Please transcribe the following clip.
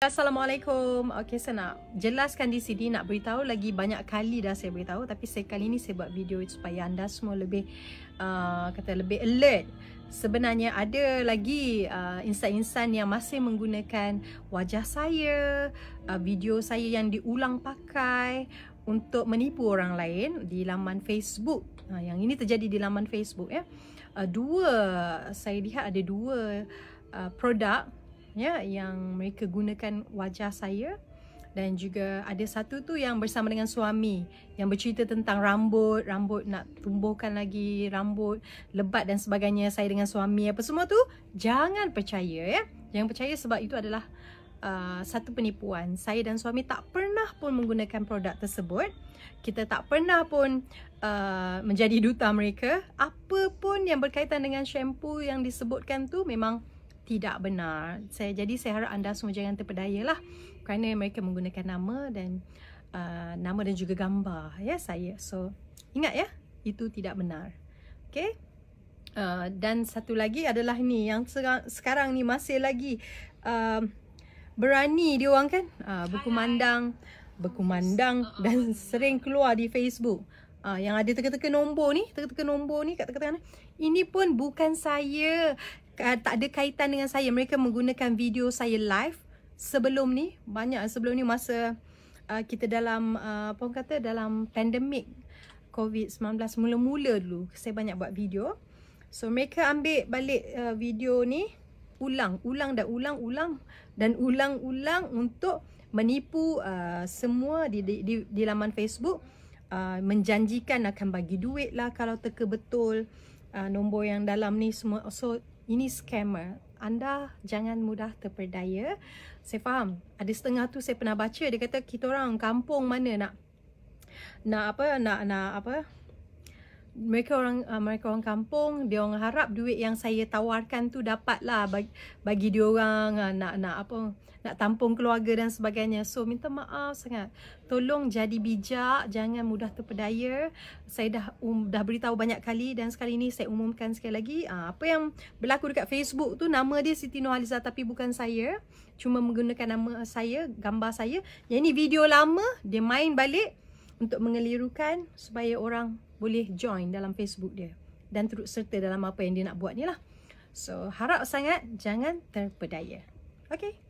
Assalamualaikum. Okey, saya nak jelaskan di sini nak beritahu lagi banyak kali dah saya beritahu tapi sekali ini saya buat video supaya anda semua lebih uh, kata lebih alert. Sebenarnya ada lagi uh, insan-insan yang masih menggunakan wajah saya, uh, video saya yang diulang pakai untuk menipu orang lain di laman Facebook. Uh, yang ini terjadi di laman Facebook ya. Uh, dua saya lihat ada dua uh, produk ya yang mereka gunakan wajah saya dan juga ada satu tu yang bersama dengan suami yang bercerita tentang rambut, rambut nak tumbuhkan lagi, rambut lebat dan sebagainya saya dengan suami apa semua tu jangan percaya ya. Jangan percaya sebab itu adalah uh, satu penipuan. Saya dan suami tak pernah pun menggunakan produk tersebut. Kita tak pernah pun uh, menjadi duta mereka. Apa pun yang berkaitan dengan shampoo yang disebutkan tu memang tidak benar. Saya jadi saya harap anda semua jangan terpedayalah kerana mereka menggunakan nama dan uh, nama dan juga gambar ya saya. So ingat ya itu tidak benar. Okay. Uh, dan satu lagi adalah ni yang sekarang, sekarang ni masih lagi um, uh, berani dia orang kan uh, berkumandang berkumandang uh-uh. dan sering keluar di Facebook. Ah uh, yang ada teka-teka nombor ni, teka-teka nombor ni kat teka-teka ni. Ini pun bukan saya uh, tak ada kaitan dengan saya. Mereka menggunakan video saya live sebelum ni. Banyak sebelum ni masa uh, kita dalam uh, apa orang kata dalam pandemik COVID-19 mula-mula dulu. Saya banyak buat video. So mereka ambil balik uh, video ni ulang, ulang dan ulang, ulang dan ulang-ulang untuk menipu uh, semua di, di, di, di laman Facebook uh, menjanjikan akan bagi duit lah kalau teka betul uh, nombor yang dalam ni semua. So ini scammer. Anda jangan mudah terperdaya. Saya faham. Ada setengah tu saya pernah baca dia kata kita orang kampung mana nak nak apa nak nak apa mereka orang uh, mereka orang kampung dia orang harap duit yang saya tawarkan tu dapatlah bagi, bagi dia orang uh, nak nak apa nak tampung keluarga dan sebagainya. So minta maaf sangat. Tolong jadi bijak, jangan mudah terpedaya. Saya dah um, dah beritahu banyak kali dan sekali ini saya umumkan sekali lagi uh, apa yang berlaku dekat Facebook tu nama dia Siti Nurhaliza tapi bukan saya. Cuma menggunakan nama saya, gambar saya. Yang ini video lama dia main balik untuk mengelirukan supaya orang boleh join dalam Facebook dia dan turut serta dalam apa yang dia nak buat ni lah. So, harap sangat jangan terpedaya. Okay.